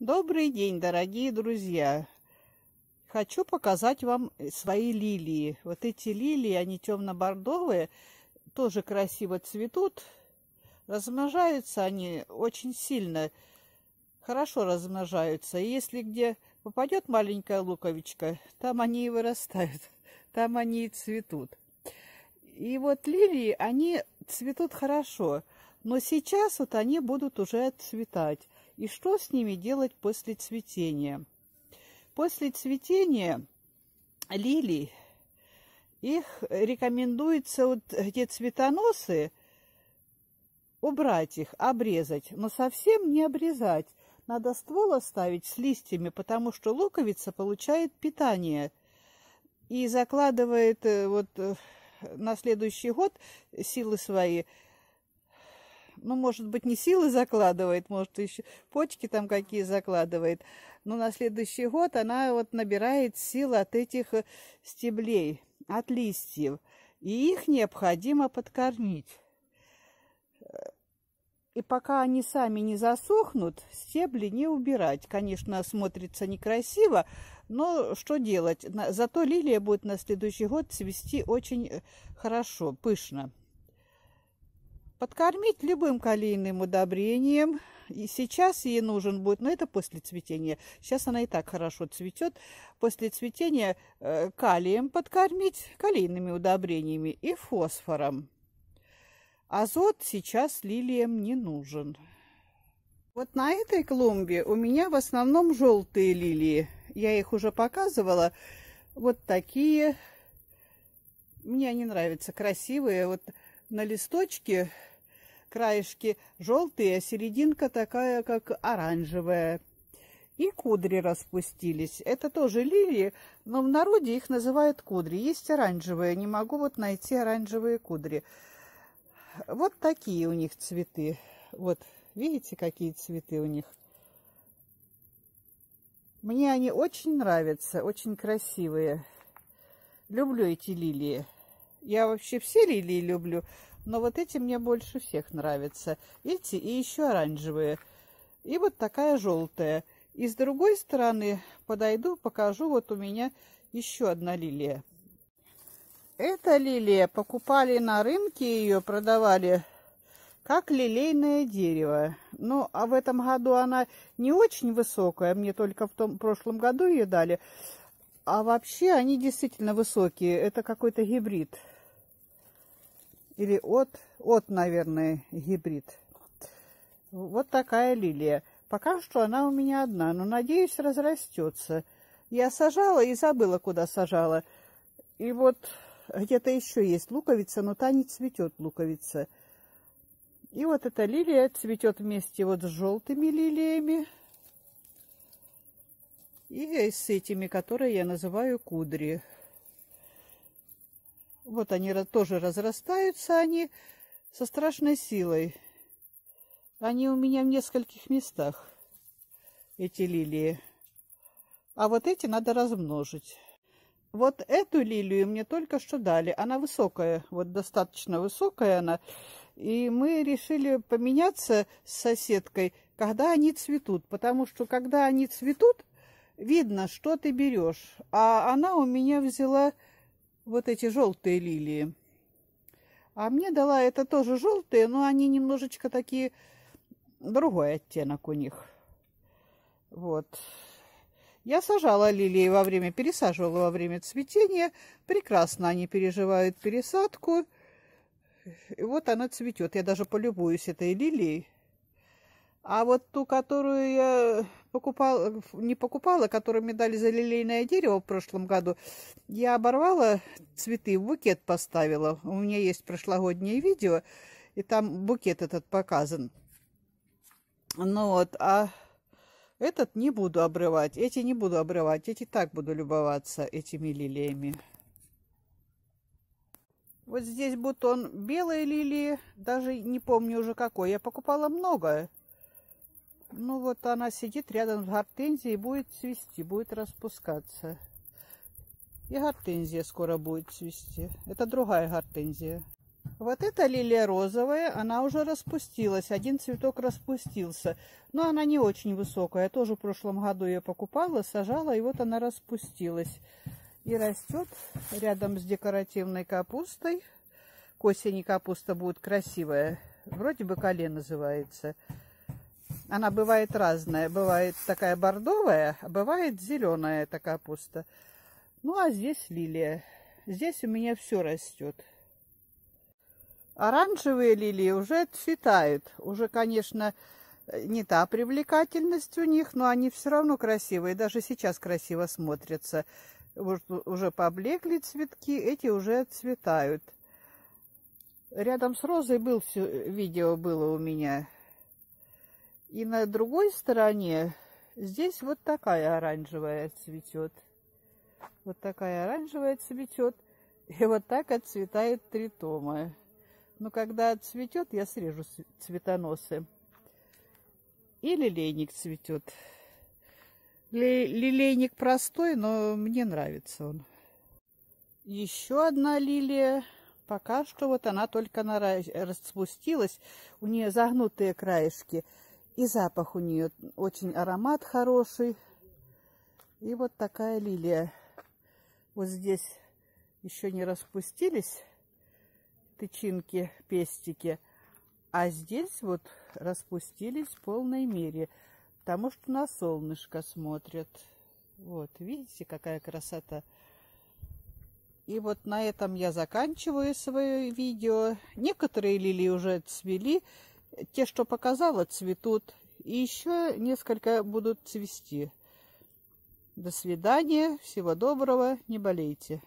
Добрый день, дорогие друзья! Хочу показать вам э, свои лилии. Вот эти лилии, они темно-бордовые, тоже красиво цветут. Размножаются они очень сильно, хорошо размножаются. И если где попадет маленькая луковичка, там они и вырастают, там они и цветут. И вот лилии, они цветут хорошо, но сейчас вот они будут уже отцветать. И что с ними делать после цветения? После цветения лилий их рекомендуется вот где цветоносы убрать их, обрезать, но совсем не обрезать. Надо ствол оставить с листьями, потому что луковица получает питание и закладывает э, вот э, на следующий год силы свои ну, может быть, не силы закладывает, может, еще почки там какие закладывает. Но на следующий год она вот набирает силы от этих э, стеблей, от листьев. И их необходимо подкормить. Э, и пока они сами не засохнут, стебли не убирать. Конечно, смотрится некрасиво, но что делать? Зато лилия будет на следующий год цвести очень э, хорошо, пышно подкормить любым калийным удобрением. И сейчас ей нужен будет, но это после цветения. Сейчас она и так хорошо цветет. После цветения э, калием подкормить, калийными удобрениями и фосфором. Азот сейчас лилиям не нужен. Вот на этой клумбе у меня в основном желтые лилии. Я их уже показывала. Вот такие. Мне они нравятся, красивые. Вот такие на листочке краешки желтые, а серединка такая, как оранжевая. И кудри распустились. Это тоже лилии, но в народе их называют кудри. Есть оранжевые, не могу вот найти оранжевые кудри. Вот такие у них цветы. Вот, видите, какие цветы у них. Мне они очень нравятся, очень красивые. Люблю эти лилии. Я вообще все лилии люблю, но вот эти мне больше всех нравятся. Эти и еще оранжевые. И вот такая желтая. И с другой стороны подойду, покажу. Вот у меня еще одна лилия. Эта лилия покупали на рынке, ее продавали как лилейное дерево. Ну, а в этом году она не очень высокая, мне только в том прошлом году ее дали. А вообще они действительно высокие, это какой-то гибрид. Или от, от, наверное, гибрид. Вот такая лилия. Пока что она у меня одна, но, надеюсь, разрастется. Я сажала и забыла, куда сажала. И вот где-то еще есть луковица, но та не цветет луковица. И вот эта лилия цветет вместе вот с желтыми лилиями. И с этими, которые я называю кудри. Вот они тоже разрастаются, они со страшной силой. Они у меня в нескольких местах, эти лилии. А вот эти надо размножить. Вот эту лилию мне только что дали. Она высокая, вот достаточно высокая она. И мы решили поменяться с соседкой, когда они цветут. Потому что когда они цветут, видно, что ты берешь. А она у меня взяла вот эти желтые лилии. А мне дала это тоже желтые, но они немножечко такие, другой оттенок у них. Вот. Я сажала лилии во время, пересаживала во время цветения. Прекрасно они переживают пересадку. И вот она цветет. Я даже полюбуюсь этой лилией. А вот ту, которую я покупала, э, не покупала, которые мне дали за лилейное дерево в прошлом году, я оборвала цветы, букет поставила. У меня есть прошлогоднее видео, и там букет этот показан. Ну вот, а этот не буду обрывать, эти не буду обрывать, эти так буду любоваться этими лилиями. Вот здесь бутон белой лилии, даже не помню уже какой. Я покупала много. Ну вот она сидит рядом с гортензией и будет цвести, будет распускаться. И гортензия скоро будет цвести. Это другая гортензия. Вот эта лилия розовая, она уже распустилась. Один цветок распустился. Но она не очень высокая. Я тоже в прошлом году ее покупала, сажала, и вот она распустилась. И растет рядом с декоративной капустой. К осени капуста будет красивая. Вроде бы коле называется. Она бывает разная. Бывает такая бордовая, а бывает зеленая эта капуста. Ну, а здесь лилия. Здесь у меня все растет. Оранжевые лилии уже цветают, Уже, конечно, не та привлекательность у них, но они все равно красивые. Даже сейчас красиво смотрятся. Уже поблекли цветки, эти уже отцветают. Рядом с розой был видео было у меня. И на другой стороне здесь вот такая оранжевая цветет. Вот такая оранжевая цветет. И вот так отцветает три тома. Но ну, когда отцветет, я срежу цветоносы. И лилейник цветет. Лилейник простой, но мне нравится он. Еще одна лилия. Пока что вот она только распустилась. У нее загнутые краешки. И запах у нее очень аромат хороший. И вот такая лилия. Вот здесь еще не распустились тычинки, пестики. А здесь вот распустились в полной мере, потому что на солнышко смотрят. Вот, видите, какая красота. И вот на этом я заканчиваю свое видео. Некоторые лилии уже цвели, те, что показала, цветут. И еще несколько будут цвести. До свидания, всего доброго, не болейте.